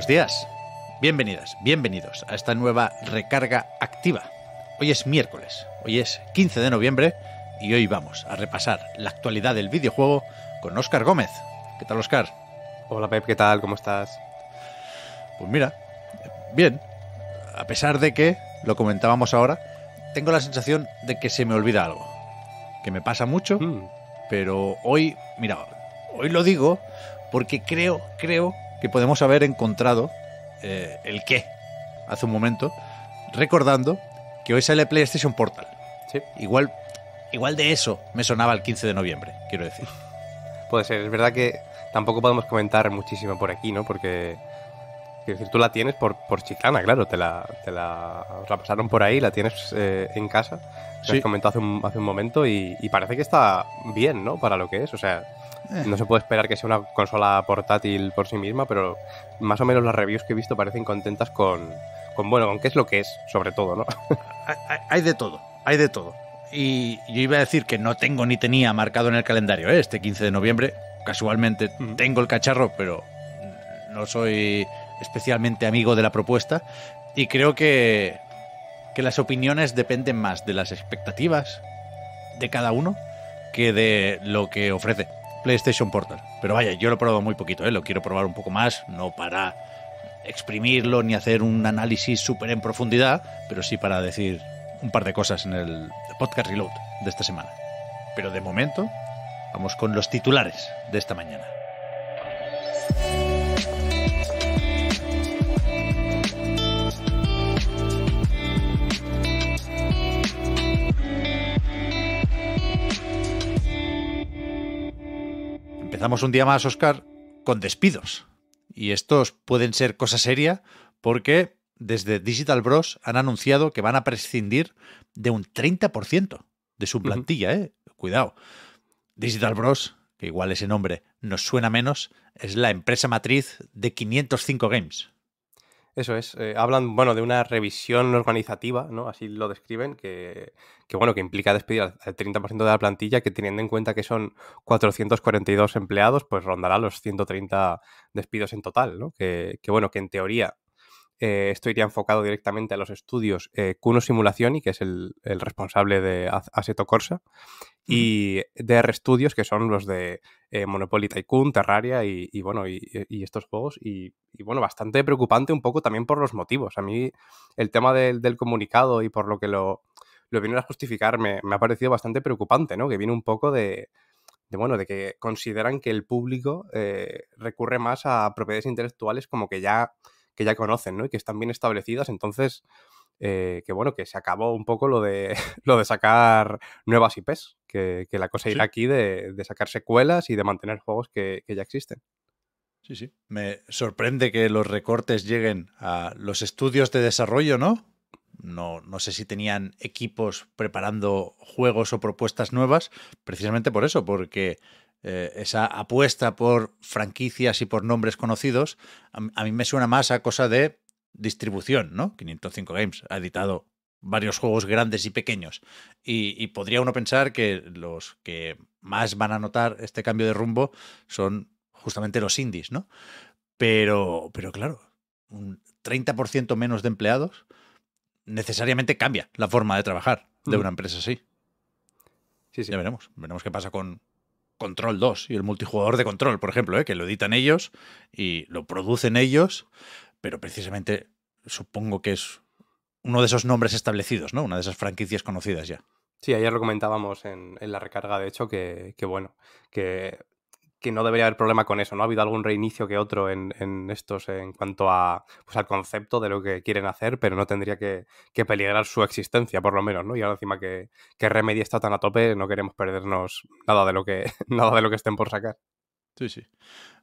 buenos días. Bienvenidas, bienvenidos a esta nueva recarga activa. Hoy es miércoles, hoy es 15 de noviembre y hoy vamos a repasar la actualidad del videojuego con Óscar Gómez. ¿Qué tal, Oscar? Hola, Pep, ¿qué tal? ¿Cómo estás? Pues mira, bien. A pesar de que, lo comentábamos ahora, tengo la sensación de que se me olvida algo. Que me pasa mucho, hmm. pero hoy, mira, hoy lo digo porque creo, creo que podemos haber encontrado eh, el qué hace un momento, recordando que hoy sale PlayStation Portal. Igual, igual de eso me sonaba el 15 de noviembre, quiero decir. Puede ser, es verdad que tampoco podemos comentar muchísimo por aquí, ¿no? Porque quiero decir, tú la tienes por, por chiclana, claro, te la, pasaron por ahí, la tienes eh, en casa, Se has comentado hace un, hace un momento y, y, parece que está bien, ¿no? Para lo que es, o sea, eh. No se puede esperar que sea una consola portátil por sí misma, pero más o menos las reviews que he visto parecen contentas con, con bueno, con qué es lo que es, sobre todo, ¿no? hay, de todo, hay de todo. Y yo iba a decir que no tengo ni tenía marcado en el calendario ¿eh? este 15 de noviembre. Casualmente tengo el cacharro, pero no soy especialmente amigo de la propuesta. Y creo que las opiniones dependen más de las expectativas de cada uno que de lo que ofrece. PlayStation Portal. Pero vaya, yo lo he probado muy poquito, ¿eh? lo quiero probar un poco más, no para exprimirlo ni hacer un análisis súper en profundidad, pero sí para decir un par de cosas en el podcast reload de esta semana. Pero de momento, vamos con los titulares de esta mañana. Empezamos un día más, Oscar, con despidos. Y estos pueden ser cosa seria porque desde Digital Bros han anunciado que van a prescindir de un 30% de su plantilla, ¿eh? Cuidado. Digital Bros, que igual ese nombre nos suena menos, es la empresa matriz de 505 Games, eso es. Eh, hablan, bueno, de una revisión organizativa, ¿no? Así lo describen, que, que bueno, que implica despedir al 30% de la plantilla, que teniendo en cuenta que son 442 empleados, pues rondará los 130 despidos en total, ¿no? Que, que bueno, que en teoría eh, esto iría enfocado directamente a los estudios eh, Cuno y que es el, responsable de Assetto Corsa, y DR Estudios, que son los de eh, Monopoly Tycoon, Terraria y, bueno, y, estos juegos. Y, bueno, bastante preocupante un poco también por los motivos. A mí el tema del, comunicado y por lo que lo, lo vinieron a justificar me, me, ha parecido bastante preocupante, ¿no? Que viene un poco de, bueno, de que consideran que el público eh, recurre más a propiedades intelectuales como que ya que ya conocen, ¿no? Y que están bien establecidas, entonces... Eh, que bueno, que se acabó un poco lo de, lo de sacar nuevas IPs, que, la cosa irá aquí de, sacar secuelas y de mantener juegos que, que, ya existen. Sí, sí. Me sorprende que los recortes lleguen a los estudios de desarrollo, ¿no? No, no sé si tenían equipos preparando juegos o propuestas nuevas, precisamente por eso, porque eh, esa apuesta por franquicias y por nombres conocidos, a, mí me suena más a cosa de distribución, ¿no? 505 Games ha editado varios juegos grandes y pequeños. Y, podría uno pensar que los que más van a notar este cambio de rumbo son justamente los indies, ¿no? Pero, pero claro, un 30% menos de empleados necesariamente cambia la forma de trabajar de mm. una empresa así. Sí, sí. Ya veremos, veremos qué pasa con, Control 2 y el multijugador de Control, por ejemplo, ¿eh? que lo editan ellos y lo producen ellos, pero precisamente supongo que es uno de esos nombres establecidos, ¿no? Una de esas franquicias conocidas ya. Sí, ayer lo comentábamos en, la recarga, de hecho, que bueno, que que no debería haber problema con eso, ¿no? Ha habido algún reinicio que otro en, estos en cuanto a, pues, al concepto de lo que quieren hacer, pero no tendría que, peligrar su existencia, por lo menos, ¿no? Y ahora encima que, que, Remedy está tan a tope, no queremos perdernos nada de lo que, nada de lo que estén por sacar. Sí, sí.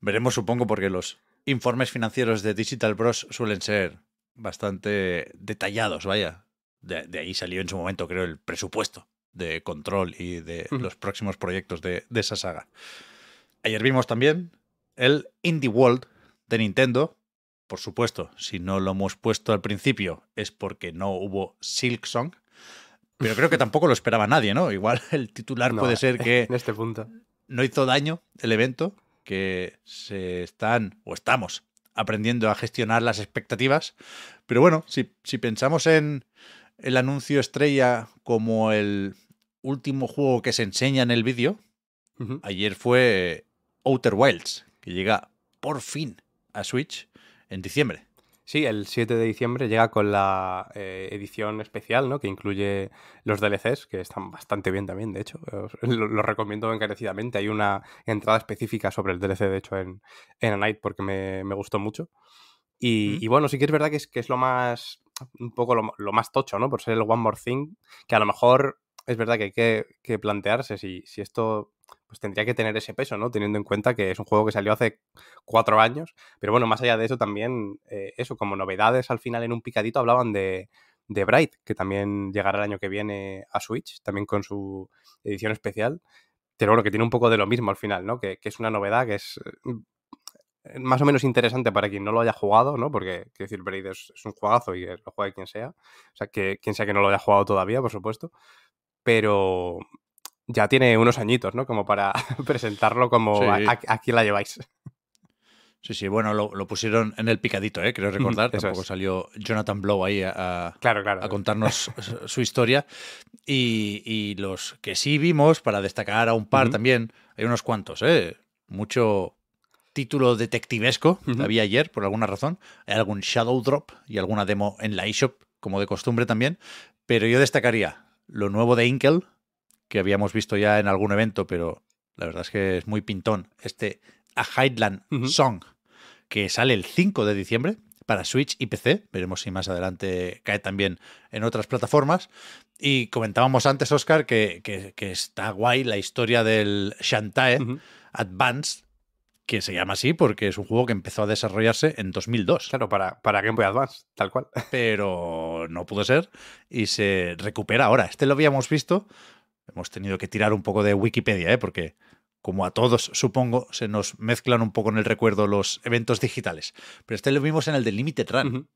Veremos, supongo, porque los informes financieros de Digital Bros suelen ser bastante detallados, vaya. De, ahí salió en su momento, creo, el presupuesto de control y de los próximos proyectos de, de esa saga. Ayer vimos también el Indie World de Nintendo. Por supuesto, si no lo hemos puesto al principio es porque no hubo Silk Song, Pero creo que tampoco lo esperaba nadie, ¿no? Igual el titular puede ser que. Este no hizo daño el evento, que se están o estamos aprendiendo a gestionar las expectativas. Pero bueno, si, pensamos en el anuncio estrella como el último juego que se enseña en el vídeo, ayer fue Outer Wilds, que llega por fin a Switch en diciembre. Sí, el 7 de diciembre llega con la eh, edición especial, ¿no? Que incluye los DLCs, que están bastante bien también, de hecho. Los lo recomiendo encarecidamente. Hay una entrada específica sobre el DLC, de hecho, en, A Night, porque me, gustó mucho. Y, bueno, sí que es verdad que es, que es lo más. un poco lo, más tocho, ¿no? Por ser el One More Thing, que a lo mejor es verdad que hay que, plantearse si, si esto pues tendría que tener ese peso, ¿no? Teniendo en cuenta que es un juego que salió hace cuatro años. Pero bueno, más allá de eso también, eh, eso, como novedades al final en un picadito hablaban de, de Bright, que también llegará el año que viene a Switch, también con su edición especial. Pero bueno, que tiene un poco de lo mismo al final, ¿no? Que, es una novedad, que es eh, más o menos interesante para quien no lo haya jugado, ¿no? Porque, quiero decir, Bright es, un juegazo y lo juega quien sea. O sea, que quien sea que no lo haya jugado todavía, por supuesto. Pero, ya tiene unos añitos, ¿no? Como para presentarlo como aquí la lleváis. Sí, sí, bueno, lo, pusieron en el picadito, ¿eh? creo recordar. que Tampoco salió Jonathan Blow ahí a, a contarnos su historia. Y, los que sí vimos, para destacar a un par también, hay unos cuantos, ¿eh? Mucho título detectivesco, había ayer por alguna razón. Hay algún Shadow Drop y alguna demo en la eShop, como de costumbre también. Pero yo destacaría lo nuevo de Inkel, que habíamos visto ya en algún evento, pero la verdad es que es muy pintón. Este A Highland Song, que sale el 5 de diciembre para Switch y PC. Veremos si más adelante cae también en otras plataformas. Y comentábamos antes, Oscar, que, que, está guay la historia del Shantae Advance, que se llama así porque es un juego que empezó a desarrollarse en 2002. Claro, para, para Game Boy Advance, tal cual. Pero no pudo ser y se recupera ahora. Este lo habíamos visto Hemos tenido que tirar un poco de Wikipedia, ¿eh? porque como a todos supongo, se nos mezclan un poco en el recuerdo los eventos digitales. Pero este lo vimos en el del Limited Run.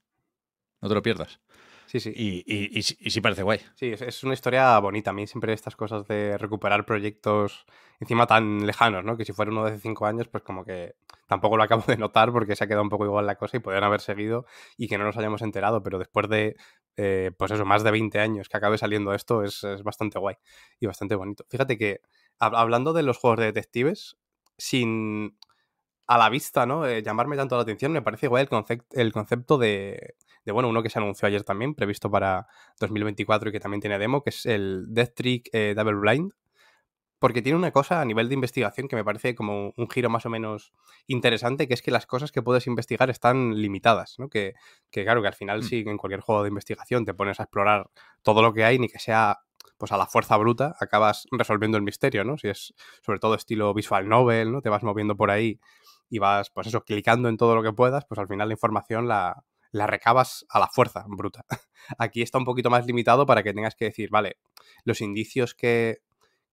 No te lo pierdas. Sí, sí. Y, sí parece guay. Sí, es, una historia bonita. A mí siempre estas cosas de recuperar proyectos encima tan lejanos, ¿no? Que si fuera uno de hace cinco años, pues como que tampoco lo acabo de notar porque se ha quedado un poco igual la cosa y podrían haber seguido y que no nos hayamos enterado. Pero después de eh, pues eso, más de 20 años que acabe saliendo esto es, bastante guay y bastante bonito. Fíjate que hablando de los juegos de detectives, sin a la vista, ¿no? Eh, llamarme tanto la atención, me parece guay el, el concepto de, bueno, uno que se anunció ayer también, previsto para 2024 y que también tiene demo, que es el Death Trick eh, Double Blind, porque tiene una cosa a nivel de investigación que me parece como un giro más o menos interesante, que es que las cosas que puedes investigar están limitadas, ¿no? Que, claro, que al final sí, mm. si en cualquier juego de investigación te pones a explorar todo lo que hay, ni que sea pues a la fuerza bruta, acabas resolviendo el misterio, ¿no? Si es sobre todo estilo visual novel, ¿no? Te vas moviendo por ahí y vas, pues eso, clicando en todo lo que puedas, pues al final la información la, la recabas a la fuerza bruta. Aquí está un poquito más limitado para que tengas que decir, vale, los indicios que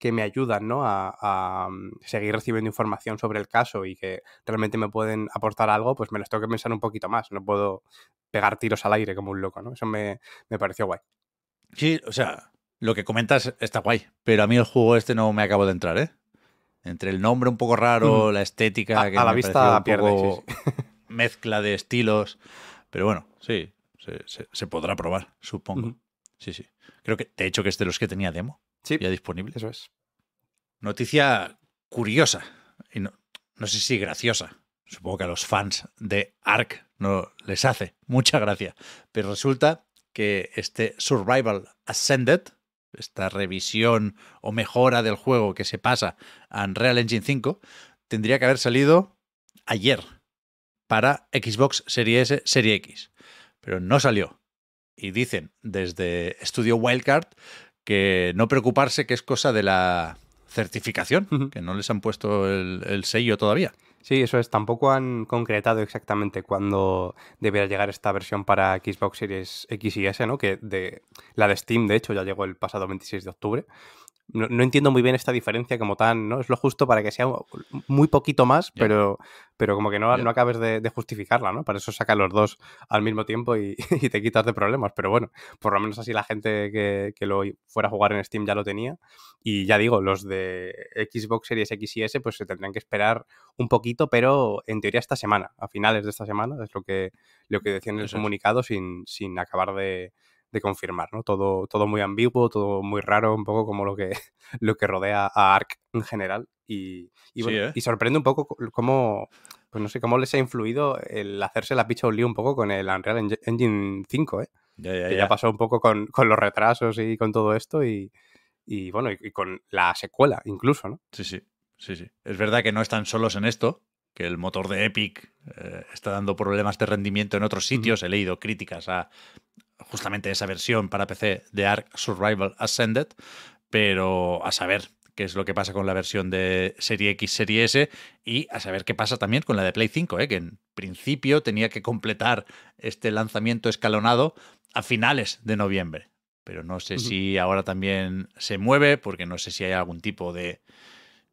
que me ayudan ¿no? a, mm, seguir recibiendo información sobre el caso y que realmente me pueden aportar algo, pues me los tengo que pensar un poquito más. No puedo pegar tiros al aire como un loco, ¿no? Eso me, pareció guay. Sí, o sea, lo que comentas está guay, pero a mí el juego este no me acabo de entrar, ¿eh? Entre el nombre un poco raro, mm. la estética... A, la vista pierde, Mezcla de estilos, pero bueno, sí, se, podrá probar, supongo. Sí, sí. Creo que, de hecho, que es de los que tenía demo ya disponible. Eso es. Noticia curiosa, y no, sé si graciosa. Supongo que a los fans de Ark no les hace mucha gracia. Pero resulta que este Survival Ascended, esta revisión o mejora del juego que se pasa a Unreal Engine 5, tendría que haber salido ayer para Xbox Series S, Serie X. Pero no salió. Y dicen desde Studio Wildcard que no preocuparse que es cosa de la certificación, que no les han puesto el, sello todavía. Sí, eso es. Tampoco han concretado exactamente cuándo debería llegar esta versión para Xbox Series X y S, ¿no? Que de, la de Steam, de hecho, ya llegó el pasado 26 de octubre no, entiendo muy bien esta diferencia como tan, ¿no? Es lo justo para que sea muy poquito más, pero, pero como que no, no acabes de, justificarla, ¿no? Para eso saca los dos al mismo tiempo y, te quitas de problemas. Pero bueno, por lo menos así la gente que, lo fuera a jugar en Steam ya lo tenía. Y ya digo, los de Xbox Series X y S pues se tendrán que esperar un poquito, pero en teoría esta semana, a finales de esta semana, es lo que, lo que decían en el comunicado sin, sin acabar de de confirmar, ¿no? Todo, todo muy ambiguo, todo muy raro, un poco como lo que, lo que rodea a Ark en general. Y, y, ¿eh? sorprende un poco cómo, pues no sé, cómo les ha influido el hacerse la picha un poco con el Unreal Engine 5, ¿eh? Ya, ya, que ya, pasó un poco con, los retrasos y con todo esto y, bueno, y, con la secuela incluso, ¿no? Sí, sí, sí, sí. Es verdad que no están solos en esto, que el motor de Epic eh, está dando problemas de rendimiento en otros sitios. He leído críticas a, justamente esa versión para PC de Ark Survival Ascended, pero a saber qué es lo que pasa con la versión de Serie X, Serie S y a saber qué pasa también con la de Play 5, ¿eh? que en principio tenía que completar este lanzamiento escalonado a finales de noviembre. Pero no sé si ahora también se mueve, porque no sé si hay algún tipo de,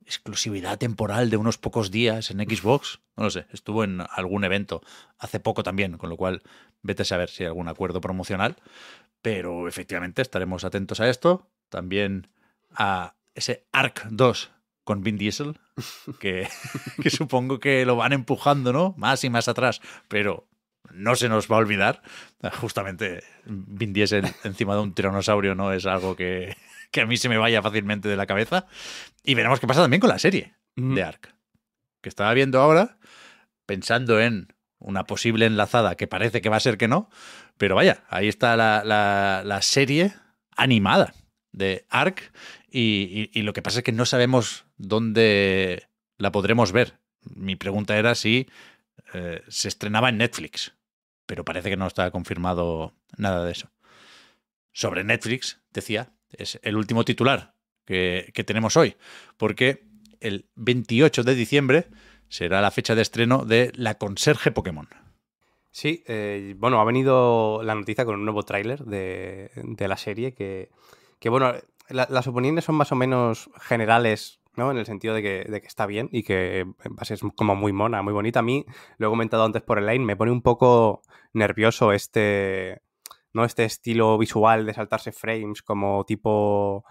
exclusividad temporal de unos pocos días en Xbox. No lo sé, estuvo en algún evento hace poco también, con lo cual vete a saber si hay algún acuerdo promocional. Pero efectivamente estaremos atentos a esto. También a ese Arc 2 con Vin Diesel, que, supongo que lo van empujando, ¿no? Más y más atrás, pero no se nos va a olvidar. Justamente Vin Diesel encima de un tiranosaurio no es algo que, que a mí se me vaya fácilmente de la cabeza. Y veremos qué pasa también con la serie de Ark, que estaba viendo ahora, pensando en una posible enlazada, que parece que va a ser que no, pero vaya, ahí está la, serie animada de Ark y, lo que pasa es que no sabemos dónde la podremos ver. Mi pregunta era si eh, se estrenaba en Netflix, pero parece que no está confirmado nada de eso. Sobre Netflix, decía, es el último titular que, tenemos hoy, porque el 28 de diciembre será la fecha de estreno de La Conserje Pokémon. Sí, eh, bueno, ha venido la noticia con un nuevo tráiler de, la serie que, bueno, las opiniones son más o menos generales, ¿no? En el sentido de que, está bien y que es como muy mona, muy bonita. A mí, lo he comentado antes por el line, me pone un poco nervioso este, ¿no? Este estilo visual de saltarse frames como tipo,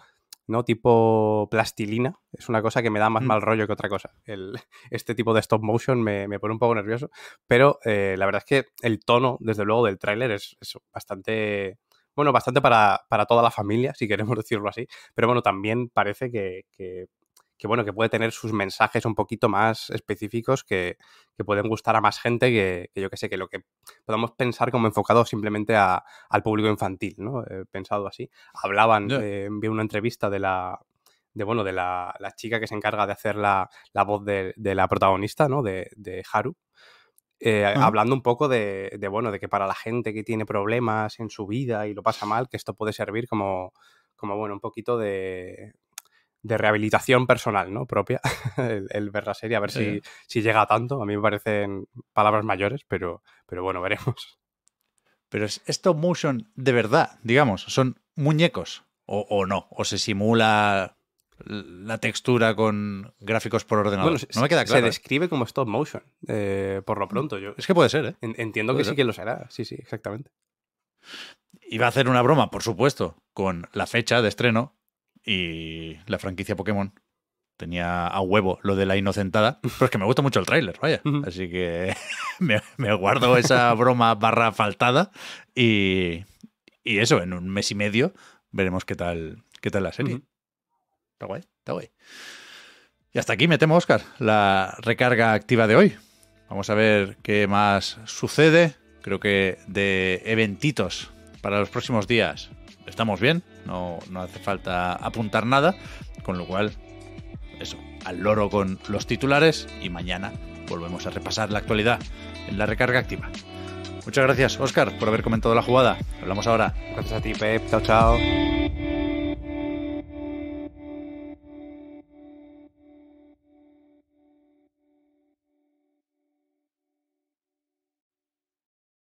¿no? Tipo plastilina. Es una cosa que me da más mm. mal rollo que otra cosa. El, este tipo de stop motion me, pone un poco nervioso, pero eh, la verdad es que el tono, desde luego, del tráiler es, bastante... Bueno, bastante para, para, toda la familia, si queremos decirlo así. Pero bueno, también parece que que bueno, que puede tener sus mensajes un poquito más específicos que, pueden gustar a más gente que, yo que sé, que lo que podamos pensar como enfocado simplemente al público infantil, ¿no? pensado así. Hablaban, eh, vi una entrevista de la, de bueno, de la, chica que se encarga de hacer la, voz de, la protagonista, ¿no? De, de Haru. Eh, hablando un poco de, de, bueno, de que para la gente que tiene problemas en su vida y lo pasa mal, que esto puede servir como, como bueno, un poquito de, de rehabilitación personal, ¿no? Propia, el, ver la serie, a ver si, si, llega a tanto. A mí me parecen palabras mayores, pero, pero bueno, veremos. Pero es stop motion de verdad, digamos, son muñecos, o, no, o se simula la textura con gráficos por ordenador. no me queda claro. Se ¿eh? describe como stop motion, eh, por lo mm, pronto. Yo es que puede ser, ¿eh? Entiendo que sí que lo será, sí, sí, exactamente. Iba a hacer una broma, por supuesto, con la fecha de estreno, y la franquicia Pokémon tenía a huevo lo de la inocentada, pero es que me gusta mucho el tráiler, vaya. Así que me, guardo esa broma barra faltada y, eso, en un mes y medio veremos qué tal, qué tal la serie. Está guay, está Y hasta aquí metemos, Oscar, la recarga activa de hoy. Vamos a ver qué más sucede. Creo que de eventitos para los próximos días estamos bien, no, hace falta apuntar nada, con lo cual, eso, al loro con los titulares y mañana volvemos a repasar la actualidad en la recarga activa. Muchas gracias, Oscar, por haber comentado la jugada. Hablamos ahora. Gracias a ti, Pep. Chao, chao.